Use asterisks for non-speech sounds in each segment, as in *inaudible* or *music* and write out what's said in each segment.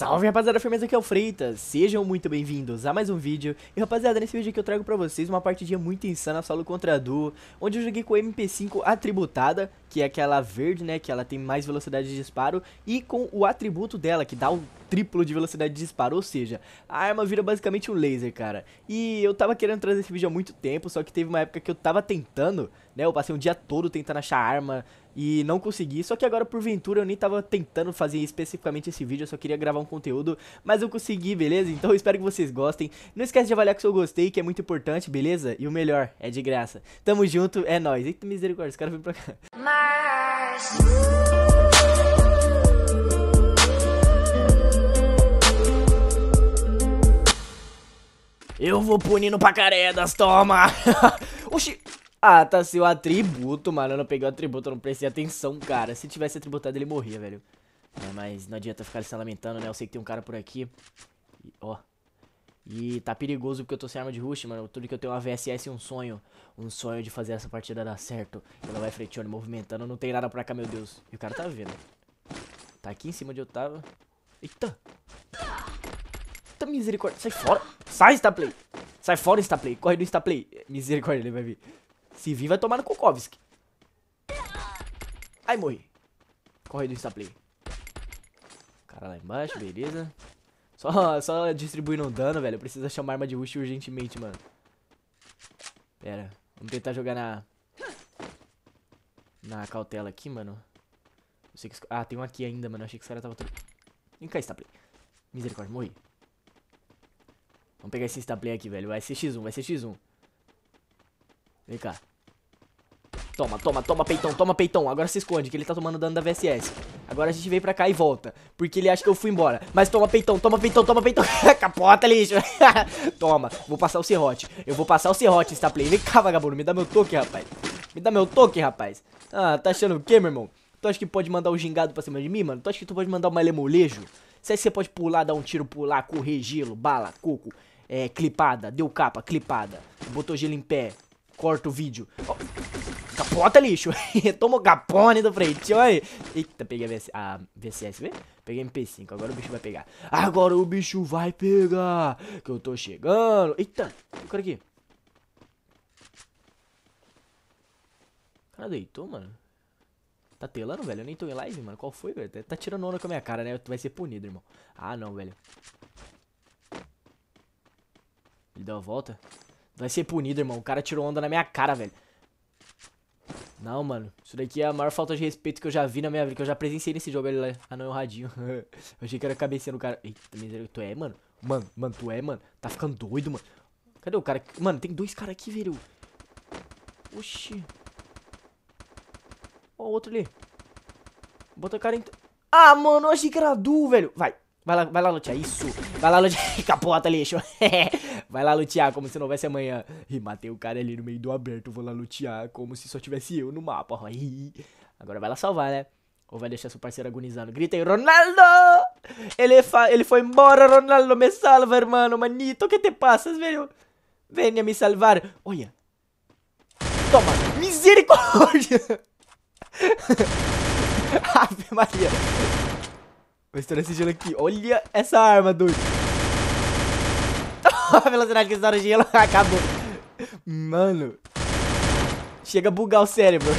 Salve rapaziada, firmeza aqui é o Freitas, sejam muito bem-vindos a mais um vídeo E rapaziada, nesse vídeo aqui eu trago pra vocês uma partidinha muito insana, solo contra duo Onde eu joguei com MP5 atributada, que é aquela verde, né, que ela tem mais velocidade de disparo E com o atributo dela, que dá o triplo de velocidade de disparo, ou seja, a arma vira basicamente um laser, cara E eu tava querendo trazer esse vídeo há muito tempo, só que teve uma época que eu tava tentando, né, eu passei um dia todo tentando achar arma e não consegui. Só que agora, porventura, eu nem tava tentando fazer especificamente esse vídeo, eu só queria gravar um conteúdo, mas eu consegui, beleza? Então eu espero que vocês gostem. Não esquece de avaliar que seu gostei, que é muito importante, beleza? E o melhor, é de graça. Tamo junto, é nóis. Eita misericórdia, os caras vêm pra cá. Mas... Eu vou punindo pra caredas, toma! *laughs* Oxi! Ah, tá seu atributo, mano. Eu não peguei o atributo, eu não prestei atenção, cara. Se tivesse atributado, ele morria, velho. É, mas não adianta ficar se lamentando, né? Eu sei que tem um cara por aqui. E, ó. E tá perigoso porque eu tô sem arma de rush, mano. Tudo que eu tenho é uma VSS um sonho. Um sonho de fazer essa partida dar certo. Ela vai freteando, movimentando. Não tem nada pra cá, meu Deus. E o cara tá vendo. Tá aqui em cima de eu tava. Eita. Eita misericórdia. Sai fora. Sai, Staplay. Sai fora, Staplay. Corre do Staplay. Misericórdia, ele vai vir. Se vir, vai tomar no Kukovski. Ai, morri. Corre do Instaplay. Cara lá embaixo, beleza. Só, só distribuindo um dano, velho. Precisa chamar arma de rush urgentemente, mano. Pera. Vamos tentar jogar na... Na cautela aqui, mano. Que... Ah, tem um aqui ainda, mano. Eu achei que esse cara tava tudo... Vem cá, Instaplay. Misericórdia, morri. Vamos pegar esse Instaplay aqui, velho. Vai ser X1, vai ser X1. Vem cá. Toma, toma, toma, peitão, toma, peitão. Agora se esconde, que ele tá tomando dano da VSS. Agora a gente vem pra cá e volta. Porque ele acha que eu fui embora. Mas toma, peitão, toma, peitão, toma, peitão. *laughs* Capota, lixo. *laughs* toma, vou passar o serrote. Eu vou passar o serrote, está play. Vem cá, vagabundo, me dá meu toque, rapaz. Me dá meu toque, rapaz. Ah, tá achando o quê, meu irmão? Tu acha que pode mandar o um gingado pra cima de mim, mano? Tu acha que tu pode mandar um malemolejo? Você acha que você pode pular, dar um tiro, pular, correr gelo, bala, coco, é, clipada, deu capa, clipada, botou gelo em pé, corta o vídeo. Oh capota, lixo. *laughs* Tomou capone do freitinho aí. Eita, peguei a, VC, a VCSV. Peguei MP5, agora o bicho vai pegar. Agora o bicho vai pegar. Que eu tô chegando. Eita, o cara aqui. O cara deitou, mano. Tá telando, velho? Eu nem tô em live, mano. Qual foi, velho? Tá, tá tirando onda com a minha cara, né? Tu vai ser punido, irmão. Ah, não, velho. Ele deu a volta. Vai ser punido, irmão. O cara tirou onda na minha cara, velho. Não, mano. Isso daqui é a maior falta de respeito que eu já vi na minha vida, que eu já presenciei nesse jogo. ali lá. Ah, não, é o radinho. *laughs* eu achei que era cabeça do cara. Eita, tá miséria. Tu é, mano? Mano, mano, tu é, mano? Tá ficando doido, mano. Cadê o cara? Mano, tem dois caras aqui, velho. Oxi. Ó, o outro ali. Bota o cara em. Ah, mano, eu achei que era du, velho. Vai. Vai lá, vai lá, Lutia. É isso. Vai lá, Lutia. Capota, lixo. Vai lá lutear como se não houvesse amanhã. E matei o cara ali no meio do aberto. Vou lá lutear como se só tivesse eu no mapa. *laughs* Agora vai lá salvar, né? Ou vai deixar seu parceiro agonizando. aí Ronaldo! Ele, ele foi embora, Ronaldo, me salva, irmão, manito. O que te passas, velho? Venha me salvar. Olha. Toma, misericórdia! *laughs* Ave Maria. Vou estourar esse gelo aqui. Olha essa arma, doido. *laughs* a velocidade que estoura o gelo *laughs* acabou. Mano. Chega a bugar o cérebro. *laughs*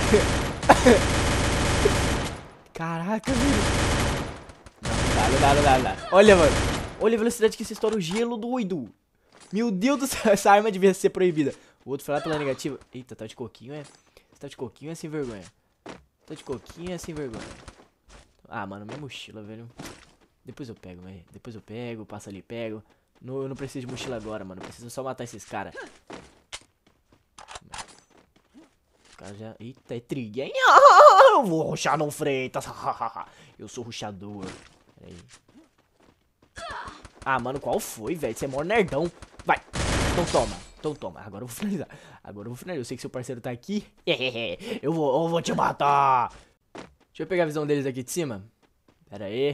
Caraca, velho. Não dá, não dá, não dá, Olha, mano. Olha a velocidade que se estoura o gelo doido. Meu Deus do céu, essa arma devia ser proibida. O outro foi lá pela negativa. Eita, tá de coquinho, é? tá de coquinho é sem vergonha. Tá de coquinho é sem vergonha. Ah, mano, minha mochila, velho. Depois eu pego, velho. Depois eu pego, passo ali, pego. Não, eu não preciso de mochila agora, mano. Eu preciso só matar esses caras. Os caras já... Eita, é triguinha. *laughs* Eu vou ruxar no Freitas. *laughs* eu sou ruxador. Peraí. Ah, mano, qual foi, velho? Você é mó nerdão. Vai. Então toma. Então toma. Agora eu vou finalizar. Agora eu vou finalizar. Eu sei que seu parceiro tá aqui. *laughs* eu vou, eu vou te matar. Deixa eu pegar a visão deles aqui de cima. Pera aí.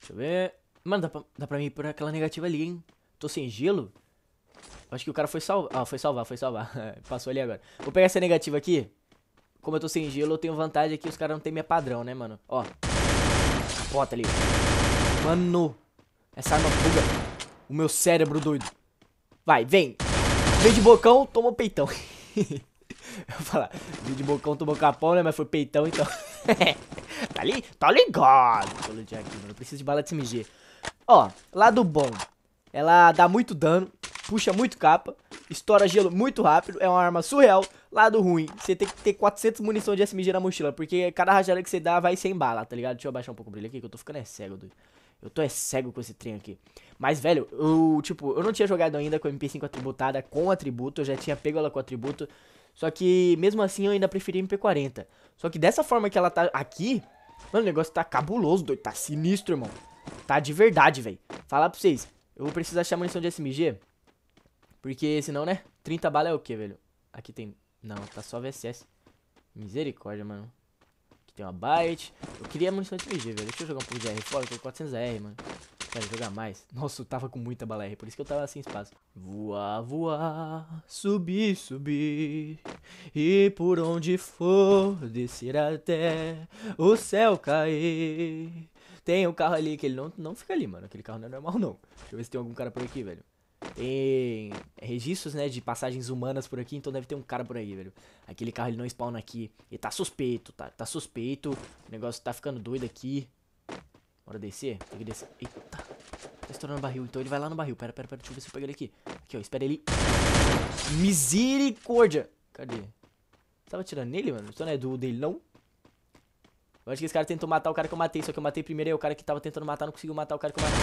Deixa eu ver. Mano, dá pra, dá pra mim ir por aquela negativa ali, hein? Tô sem gelo? Acho que o cara foi salvar. Ah, foi salvar, foi salvar. *laughs* Passou ali agora. Vou pegar essa negativa aqui. Como eu tô sem gelo, eu tenho vantagem aqui. Os caras não tem minha padrão, né, mano? Ó. Bota ali. Mano. Essa arma fuga. O meu cérebro doido. Vai, vem. Vem de bocão, toma peitão. *laughs* eu vou falar. Vem de bocão, tomou capão, né? Mas foi peitão, então. *laughs* tá, ali? tá ligado pelo Jack, mano. Preciso de bala de SMG. Ó, lado bom. Ela dá muito dano, puxa muito capa, estoura gelo muito rápido, é uma arma surreal. Lado ruim, você tem que ter 400 munição de SMG na mochila, porque cada rajada que você dá vai sem bala, tá ligado? Deixa eu abaixar um pouco o brilho aqui, que eu tô ficando é cego, doido. Eu tô é cego com esse trem aqui. Mas, velho, eu, tipo, eu não tinha jogado ainda com a MP5 atributada com atributo. Eu já tinha pego ela com atributo. Só que mesmo assim eu ainda preferi MP40. Só que dessa forma que ela tá aqui, mano, o negócio tá cabuloso, doido. Tá sinistro, irmão. Tá de verdade, velho. Falar pra vocês, eu vou precisar achar munição de SMG. Porque senão, né? 30 balas é o que, velho? Aqui tem... Não, tá só VSS. Misericórdia, mano. Aqui tem uma bite. Eu queria munição de SMG, velho. Deixa eu jogar um pouco de R fora, eu 400R, mano. Cara, jogar mais. Nossa, eu tava com muita balé, por isso que eu tava sem espaço. Voar, voar, subir, subir. E por onde for, descer até o céu cair. Tem um carro ali que ele não, não fica ali, mano. Aquele carro não é normal, não. Deixa eu ver se tem algum cara por aqui, velho. Tem registros, né, de passagens humanas por aqui, então deve ter um cara por aí, velho. Aquele carro ele não spawna aqui. E tá suspeito, tá, tá suspeito. O negócio tá ficando doido aqui. Bora descer. Tem que descer. Eita. Tá estourando o barril. Então ele vai lá no barril. Pera, pera, pera. Deixa eu ver se eu pego ele aqui. Aqui, ó. Espera ele. Misericórdia. Cadê? Tava atirando nele, mano? Então não é do dele, não? Eu acho que esse cara tentou matar o cara que eu matei. Só que eu matei primeiro e o cara que tava tentando matar não conseguiu matar o cara que eu matei.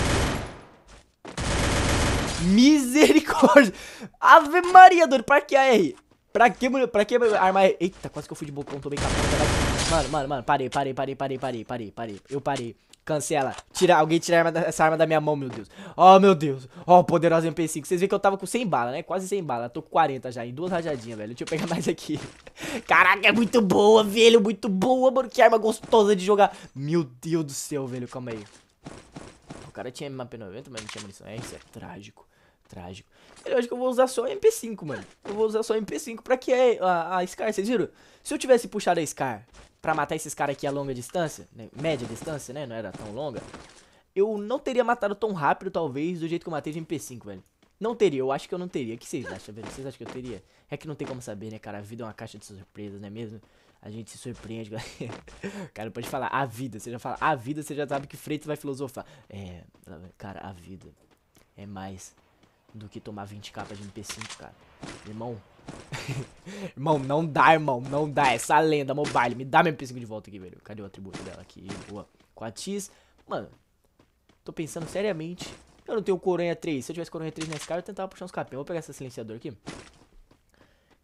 Misericórdia! Ave Maria, doido, pra que R? Pra que, pra que arma R? Eita, quase que eu fui de bocão, tomei capaz. Mano, mano, mano, parei, parei, parei, parei, parei, parei, parei. Eu parei. Cancela. Tira, alguém tira arma da, essa arma da minha mão, meu Deus. Oh, meu Deus. Oh, poderosa MP5. Vocês viram que eu tava com 100 bala, né? Quase 100 bala. Tô com 40 já, em duas rajadinhas, velho. Deixa eu pegar mais aqui. *laughs* Caraca, é muito boa, velho. Muito boa, mano. Que arma gostosa de jogar. Meu Deus do céu, velho. Calma aí. O cara tinha MP90, mas não tinha munição. É, isso é trágico. Trágico. Eu acho que eu vou usar só MP5, mano. Eu vou usar só MP5. Pra que é a, a Scar, vocês viram? Se eu tivesse puxado a Scar pra matar esses caras aqui a longa distância, né? média distância, né? Não era tão longa. Eu não teria matado tão rápido, talvez, do jeito que eu matei de MP5, velho. Não teria, eu acho que eu não teria. O que vocês acham, velho? Vocês acham que eu teria? É que não tem como saber, né, cara? A vida é uma caixa de surpresas, não é mesmo? A gente se surpreende, *laughs* cara. pode falar a vida. Você já fala a vida, você já sabe que Freitas vai filosofar. É, cara, a vida é mais do que tomar 20 capas de MP5, cara. Irmão. *laughs* irmão, não dá, irmão. Não dá. Essa lenda mobile. Me dá meu mp 5 de volta aqui, velho. Cadê o atributo dela aqui? Boa. 4x. Mano, tô pensando seriamente. Eu não tenho Coronha 3. Se eu tivesse Coronha 3 nesse cara, eu tentava puxar uns capim. Vou pegar esse silenciador aqui.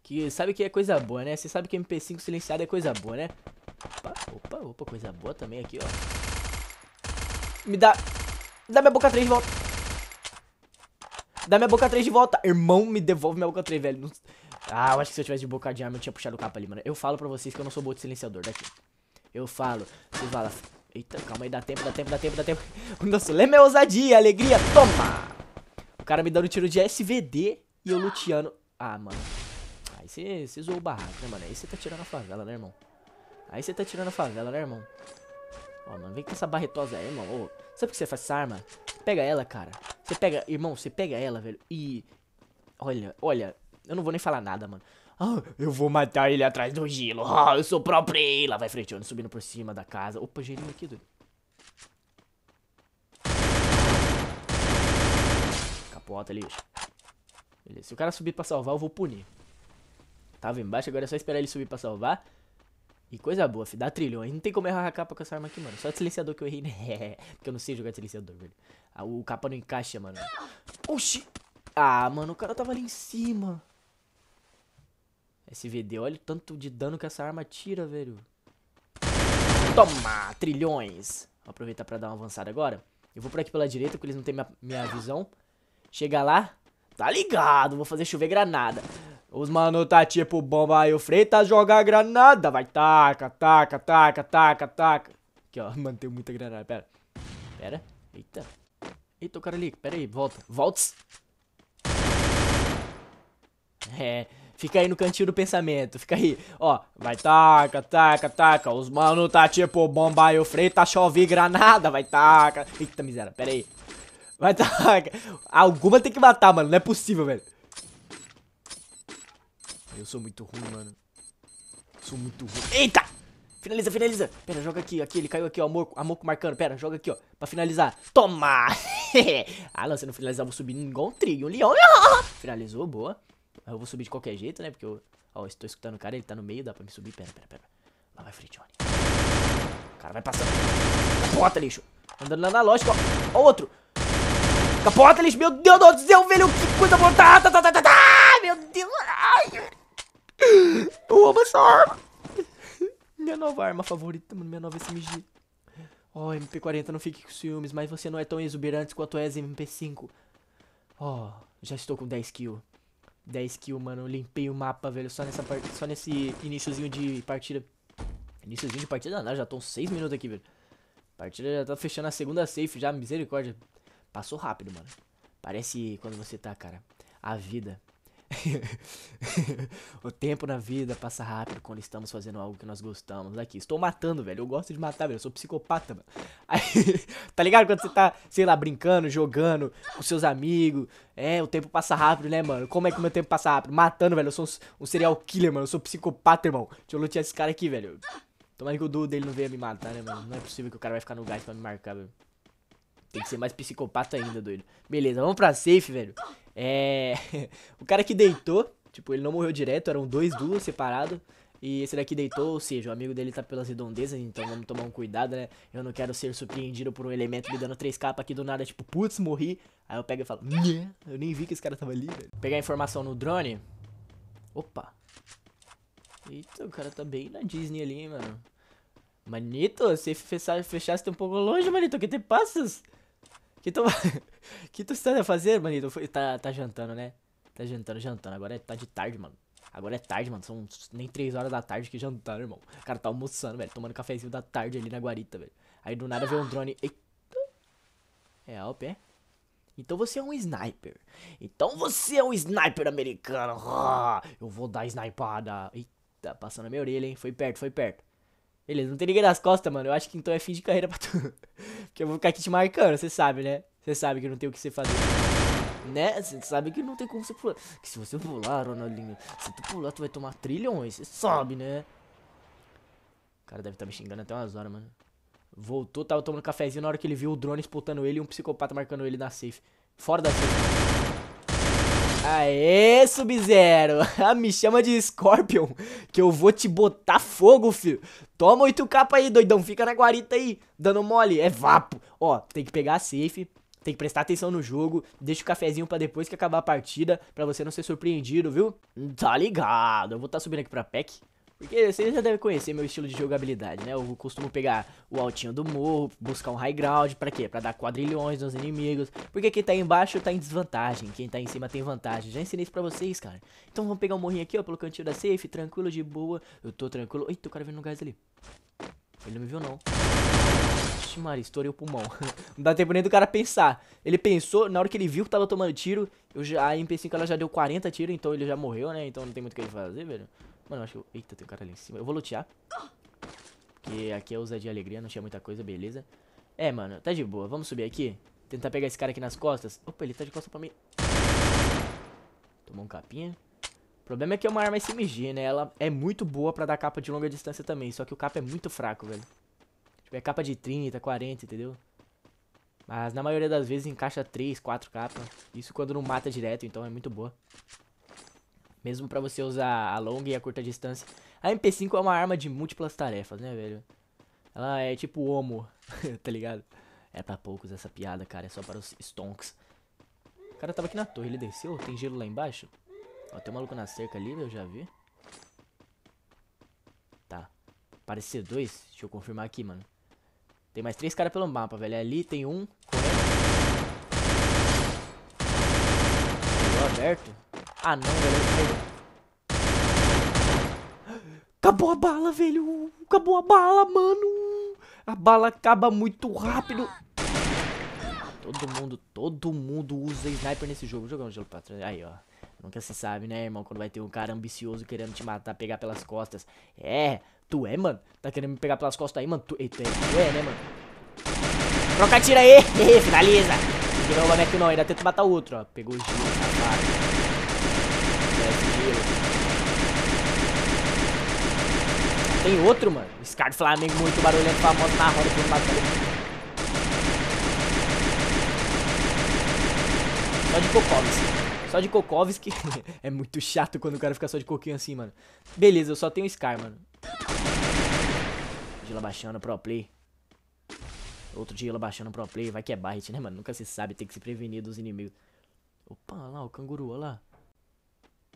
Que sabe que é coisa boa, né? Você sabe que MP5 silenciado é coisa boa, né? Opa, opa, opa, coisa boa também aqui, ó. Me dá... Me dá minha boca 3 de volta. Dá minha boca 3 de volta. Irmão, me devolve minha boca 3, velho. Não... Ah, eu acho que se eu tivesse de boca de arma, eu tinha puxado o capa ali, mano. Eu falo pra vocês que eu não sou bom de silenciador. Daqui. Eu falo. Vocês falam. Eita, calma aí, dá tempo, dá tempo, dá tempo, dá tempo. nosso lembra é ousadia, alegria. Toma! O cara me dando um tiro de SVD e eu luteando. Ah, mano. Aí você zoou o barraco, né, mano? Aí você tá tirando a favela, né, irmão? Aí você tá tirando a favela, né, irmão? Ó, mano, vem com essa barretosa aí, irmão. Ô, sabe o que você faz essa arma? Pega ela, cara. Você pega, irmão, você pega ela, velho, e. Olha, olha, eu não vou nem falar nada, mano. Ah, eu vou matar ele atrás do gelo. Ah, eu sou próprio ele, lá vai frente. freteando, subindo por cima da casa. Opa, gelinho aqui, doido. Capota, ali. Beleza, se o cara subir pra salvar, eu vou punir. Tava embaixo, agora é só esperar ele subir pra salvar. E coisa boa, fi, dá trilhões. Não tem como errar a capa com essa arma aqui, mano. Só o silenciador que eu errei, né? *laughs* Porque eu não sei jogar de silenciador, velho. Ah, o capa não encaixa, mano. Oxi! Ah, mano, o cara tava ali em cima. SVD, olha o tanto de dano que essa arma tira, velho. Toma, trilhões. Vou aproveitar pra dar uma avançada agora. Eu vou por aqui pela direita, porque eles não têm minha, minha visão. Chega lá. Tá ligado, vou fazer chover granada. Os mano tá tipo bomba aí, o Freitas tá jogar granada. Vai, taca, taca, taca, taca, taca. Aqui, ó, *laughs* mano, muita granada, pera. Pera, eita. Eita, o cara ali, pera aí, volta. volta. É, fica aí no cantinho do pensamento, fica aí. Ó, vai, taca, taca, taca. Os mano tá tipo bomba aí, o Freitas tá chove granada. Vai, taca. Eita, miséria, pera aí. Vai, taca. Alguma tem que matar, mano, não é possível, velho. Eu sou muito ruim, mano. Sou muito ruim. Eita! Finaliza, finaliza. Pera, joga aqui, aqui. Ele caiu aqui, ó. Amorco, amorco marcando. Pera, joga aqui, ó. Pra finalizar. Toma! *laughs* Alan, se não finalizar, eu vou subir igual um trigo, um leão. *laughs* Finalizou, boa. Eu vou subir de qualquer jeito, né? Porque eu... Ó, estou escutando o cara, ele tá no meio, dá pra me subir. Pera, pera, pera. Lá vai, frente, O cara vai passando. Capota, lixo. Andando lá na lógica, ó. Ó outro. Capota, lixo. Meu Deus do céu, velho. Que coisa boa. Tá, tá, tá, tá, tá. tá. Meu Deus. Ai, eu arma. Minha nova arma favorita, mano. Minha nova SMG. Ó, oh, MP40, não fique com ciúmes, mas você não é tão exuberante quanto és MP5. Ó, oh, já estou com 10 kills. 10 kills, mano. limpei o mapa, velho. Só, nessa parte, só nesse iníciozinho de partida. Iníciozinho de partida não, já estão 6 minutos aqui, velho. Partida já tá fechando a segunda safe já, misericórdia. Passou rápido, mano. Parece quando você tá, cara. A vida. *laughs* o tempo na vida passa rápido quando estamos fazendo algo que nós gostamos. Aqui, estou matando, velho. Eu gosto de matar, velho. Eu sou psicopata, mano. *laughs* Aí, tá ligado? Quando você tá, sei lá, brincando, jogando com seus amigos. É, o tempo passa rápido, né, mano? Como é que o meu tempo passa rápido? Matando, velho. Eu sou um, serial killer, mano. Eu sou psicopata, irmão. Deixa eu lutear esse cara aqui, velho. Tomara que o Dudu dele não venha me matar, né, mano? Não é possível que o cara vai ficar no gás pra me marcar, velho. Tem que ser mais psicopata ainda, doido. Beleza, vamos pra safe, velho. É. *laughs* o cara que deitou, tipo, ele não morreu direto, eram dois duos separados. E esse daqui deitou, ou seja, o amigo dele tá pelas redondezas, então vamos tomar um cuidado, né? Eu não quero ser surpreendido por um elemento me dando três capas aqui do nada, tipo, putz, morri. Aí eu pego e falo, Nhê! eu nem vi que esse cara tava ali, velho. Pegar a informação no drone. Opa. Eita, o cara tá bem na Disney ali, hein, mano. Manito, se fechasse, fechasse um pouco longe, Manito, que te passas? Que tu, *laughs* que tu estás a fazer, mano? Tá, tá jantando, né? Tá jantando, jantando. Agora é, tá de tarde, mano. Agora é tarde, mano. São nem 3 horas da tarde que jantando, irmão. O cara tá almoçando, velho. Tomando cafezinho da tarde ali na guarita, velho. Aí do nada vê um drone. Eita. É o pé? Então você é um sniper. Então você é um sniper americano. Ah, eu vou dar snipada. Eita, passando na minha orelha, hein? Foi perto, foi perto. Beleza, não tem ninguém nas costas, mano. Eu acho que então é fim de carreira pra *laughs* tu. Porque eu vou ficar aqui te marcando, você sabe, né? Você sabe que não tem o que você fazer. Né? Você sabe que não tem como você pular. Que se você pular, Ronaldinho, se tu pular, tu vai tomar trilhões. Você sabe, né? O cara deve estar tá me xingando até umas horas, mano. Voltou, tava tomando cafezinho na hora que ele viu o drone espotando ele e um psicopata marcando ele na safe. Fora da safe. Aê, Sub-Zero! *laughs* Ah, me chama de Scorpion, que eu vou te botar fogo, filho. Toma 8 capa aí, doidão. Fica na guarita aí, dando mole. É vapo. Ó, tem que pegar a safe, tem que prestar atenção no jogo. Deixa o cafezinho pra depois que acabar a partida, pra você não ser surpreendido, viu? Tá ligado. Eu vou estar tá subindo aqui pra pack. Porque vocês já devem conhecer meu estilo de jogabilidade, né? Eu costumo pegar o altinho do morro, buscar um high ground, pra quê? Pra dar quadrilhões nos inimigos. Porque quem tá embaixo tá em desvantagem, quem tá em cima tem vantagem. Já ensinei isso pra vocês, cara. Então vamos pegar o um morrinho aqui, ó, pelo cantinho da safe, tranquilo, de boa. Eu tô tranquilo. Eita, o cara vindo no gás ali. Ele não me viu, não. Vixe, Maria, estourei o pulmão. *laughs* não dá tempo nem do cara pensar. Ele pensou, na hora que ele viu que tava tomando tiro, eu já, a MP5 ela já deu 40 tiros, então ele já morreu, né? Então não tem muito o que ele fazer, velho. Mano, eu acho que Eita, tem um cara ali em cima. Eu vou lutear. Porque aqui é ousadia de alegria, não tinha muita coisa, beleza. É, mano, tá de boa. Vamos subir aqui. Tentar pegar esse cara aqui nas costas. Opa, ele tá de costas pra mim. Tomou um capinha. O problema é que é uma arma SMG, né? Ela é muito boa pra dar capa de longa distância também. Só que o capa é muito fraco, velho. Tipo, é capa de 30, 40, entendeu? Mas na maioria das vezes encaixa 3, 4 capas. Isso quando não mata direto, então é muito boa. Mesmo para você usar a longa e a curta distância. A MP5 é uma arma de múltiplas tarefas, né, velho? Ela é tipo homo, *laughs* tá ligado? É pra poucos essa piada, cara. É só para os stonks. O cara tava aqui na torre. Ele desceu? Tem gelo lá embaixo? Ó, tem um maluco na cerca ali, eu já vi. Tá. ser dois. Deixa eu confirmar aqui, mano. Tem mais três caras pelo mapa, velho. Ali tem um. Correndo. Aberto. Ah, não, galera. Acabou a bala, velho. Acabou a bala, mano. A bala acaba muito rápido. Todo mundo, todo mundo usa sniper nesse jogo. Vou jogar um gelo pra trás. Aí, ó. Nunca se sabe, né, irmão? Quando vai ter um cara ambicioso querendo te matar, pegar pelas costas. É, tu é, mano? Tá querendo me pegar pelas costas aí, mano? Tu, é, tu é, né, mano? Troca tira aí! *laughs* Finaliza! Não, vai é que não, ainda tenta matar o outro, ó. Pegou o gelo, safado. Tá, Tem outro, mano. Esse cara do Flamengo muito barulhento, famoso na roda por batalha. Só de Kokovski. Só de Kokovski. *laughs* é muito chato quando o cara fica só de coquinho assim, mano. Beleza, eu só tenho Scar, mano. Gila baixando, pro play. Outro Gila baixando, pro play. Vai que é Barret, né, mano? Nunca se sabe, tem que se prevenir dos inimigos. Opa, olha lá, o canguru, olha lá.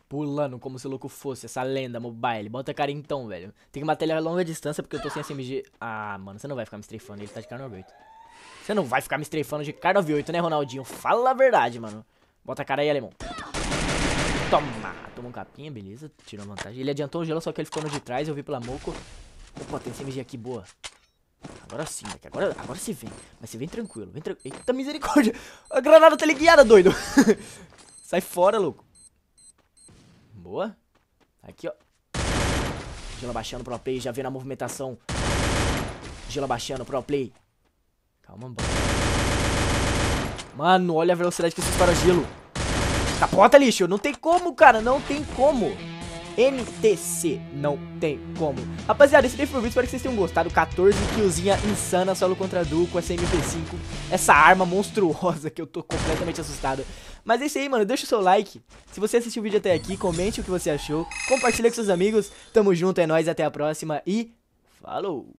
Pulando como se o louco fosse, essa lenda mobile. Bota cara então, velho. Tem que matar ele a longa distância porque eu tô sem SMG. Ah, mano, você não vai ficar me streifando, ele tá de carne 8. Você não vai ficar me streifando de carne 8, né, Ronaldinho? Fala a verdade, mano. Bota cara aí, alemão. Toma! Toma um capinha, beleza. Tirou vantagem. Ele adiantou o gelo, só que ele ficou no de trás. Eu vi pela moco. Opa, tem CMG aqui, boa. Agora sim, moleque. Agora, agora se vem. Mas se vem tranquilo. Vem tranquilo. Eita misericórdia. A granada tá ligada, doido. *laughs* Sai fora, louco. Boa. Aqui, ó. Gila baixando pro play, já vendo a movimentação. Gila baixando pro play. Calma, mano. Mano, olha a velocidade que esses para gelo. Capota, lixo. Não tem como, cara. Não tem como. NTC. Não tem como. Rapaziada, esse daí foi o vídeo. Espero que vocês tenham gostado. 14 killzinha insana, solo contra duo com essa MP5. Essa arma monstruosa que eu tô completamente assustado. Mas é isso aí, mano. Deixa o seu like. Se você assistiu o vídeo até aqui, comente o que você achou. Compartilha com seus amigos. Tamo junto, é nóis. Até a próxima e... Falou!